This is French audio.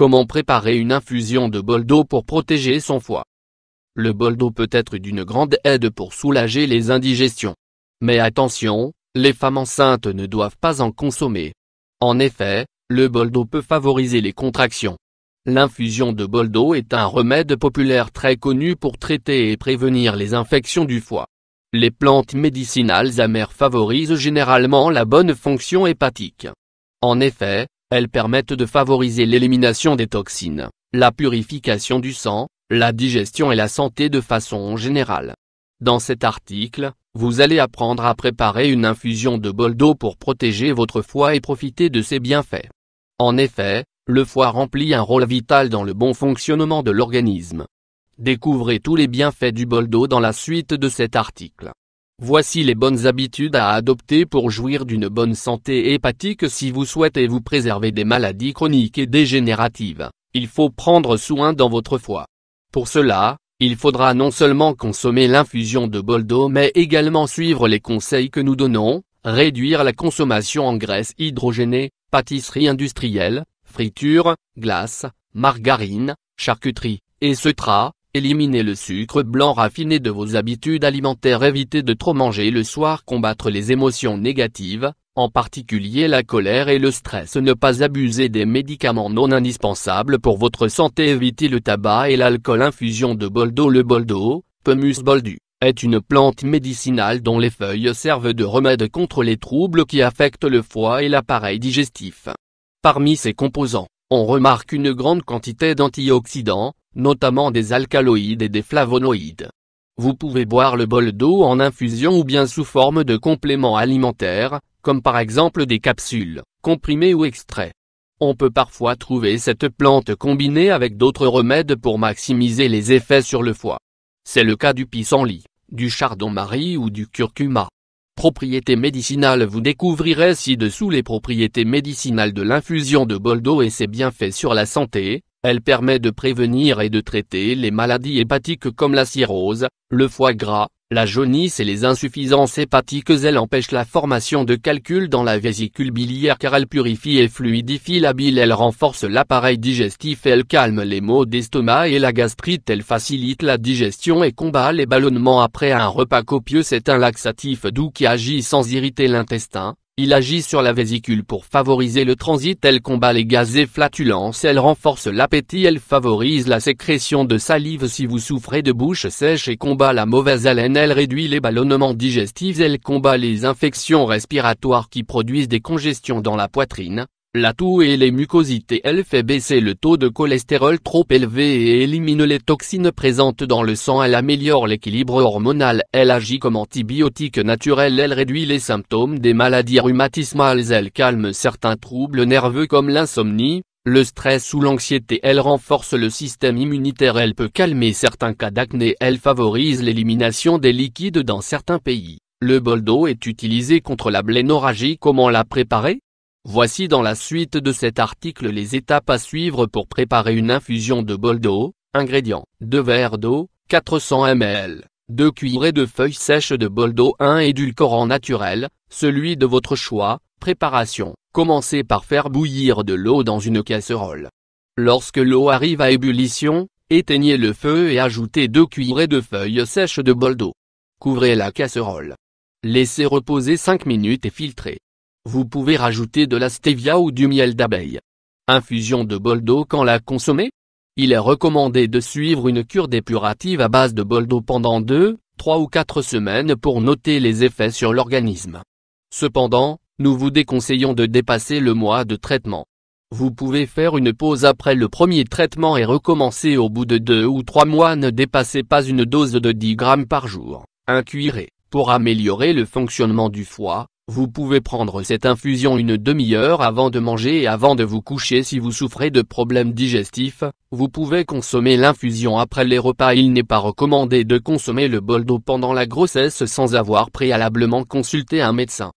Comment préparer une infusion de bol d'eau pour protéger son foie Le bol d'eau peut être d'une grande aide pour soulager les indigestions. Mais attention, les femmes enceintes ne doivent pas en consommer. En effet, le bol d'eau peut favoriser les contractions. L'infusion de boldo est un remède populaire très connu pour traiter et prévenir les infections du foie. Les plantes médicinales amères favorisent généralement la bonne fonction hépatique. En effet, elles permettent de favoriser l'élimination des toxines, la purification du sang, la digestion et la santé de façon générale. Dans cet article, vous allez apprendre à préparer une infusion de boldo d'eau pour protéger votre foie et profiter de ses bienfaits. En effet, le foie remplit un rôle vital dans le bon fonctionnement de l'organisme. Découvrez tous les bienfaits du boldo dans la suite de cet article. Voici les bonnes habitudes à adopter pour jouir d'une bonne santé hépatique si vous souhaitez vous préserver des maladies chroniques et dégénératives. Il faut prendre soin dans votre foie. Pour cela, il faudra non seulement consommer l'infusion de boldo mais également suivre les conseils que nous donnons, réduire la consommation en graisses hydrogénées, pâtisseries industrielles, fritures, glaces, margarines, charcuteries, etc., Éliminez le sucre blanc raffiné de vos habitudes alimentaires évitez de trop manger le soir combattre les émotions négatives, en particulier la colère et le stress ne pas abuser des médicaments non indispensables pour votre santé évitez le tabac et l'alcool infusion de boldo le boldo, pumus boldu, est une plante médicinale dont les feuilles servent de remède contre les troubles qui affectent le foie et l'appareil digestif. Parmi ses composants, on remarque une grande quantité d'antioxydants, notamment des alcaloïdes et des flavonoïdes. Vous pouvez boire le bol d'eau en infusion ou bien sous forme de compléments alimentaires, comme par exemple des capsules, comprimés ou extraits. On peut parfois trouver cette plante combinée avec d'autres remèdes pour maximiser les effets sur le foie. C'est le cas du pissenlit, du chardon-marie ou du curcuma. Propriétés médicinales Vous découvrirez ci-dessous les propriétés médicinales de l'infusion de bol d'eau et ses bienfaits sur la santé, elle permet de prévenir et de traiter les maladies hépatiques comme la cirrhose, le foie gras, la jaunisse et les insuffisances hépatiques. Elle empêche la formation de calculs dans la vésicule biliaire car elle purifie et fluidifie la bile. Elle renforce l'appareil digestif. Elle calme les maux d'estomac et la gastrite. Elle facilite la digestion et combat les ballonnements après un repas copieux. C'est un laxatif doux qui agit sans irriter l'intestin il agit sur la vésicule pour favoriser le transit, elle combat les gaz et flatulences, elle renforce l'appétit, elle favorise la sécrétion de salive si vous souffrez de bouche sèche et combat la mauvaise haleine, elle réduit les ballonnements digestifs, elle combat les infections respiratoires qui produisent des congestions dans la poitrine, la toux et les mucosités elle fait baisser le taux de cholestérol trop élevé et élimine les toxines présentes dans le sang elle améliore l'équilibre hormonal, elle agit comme antibiotique naturel elle réduit les symptômes des maladies rhumatismales elle calme certains troubles nerveux comme l'insomnie, le stress ou l'anxiété elle renforce le système immunitaire elle peut calmer certains cas d'acné elle favorise l'élimination des liquides dans certains pays. Le bol d'eau est utilisé contre la blénorragie comment la préparer Voici dans la suite de cet article les étapes à suivre pour préparer une infusion de bol d'eau, ingrédients, 2 verres d'eau, 400 ml, 2 cuillerées de feuilles sèches de bol d'eau 1 édulcorant naturel, celui de votre choix, préparation, commencez par faire bouillir de l'eau dans une casserole. Lorsque l'eau arrive à ébullition, éteignez le feu et ajoutez 2 cuillerées de feuilles sèches de bol d'eau. Couvrez la casserole. Laissez reposer 5 minutes et filtrez. Vous pouvez rajouter de la stevia ou du miel d'abeille. Infusion de bol d'eau quand la consommer Il est recommandé de suivre une cure dépurative à base de bol d'eau pendant 2, 3 ou 4 semaines pour noter les effets sur l'organisme. Cependant, nous vous déconseillons de dépasser le mois de traitement. Vous pouvez faire une pause après le premier traitement et recommencer au bout de 2 ou 3 mois ne dépassez pas une dose de 10 grammes par jour. Un cuiré pour améliorer le fonctionnement du foie, vous pouvez prendre cette infusion une demi-heure avant de manger et avant de vous coucher si vous souffrez de problèmes digestifs, vous pouvez consommer l'infusion après les repas il n'est pas recommandé de consommer le bol d'eau pendant la grossesse sans avoir préalablement consulté un médecin.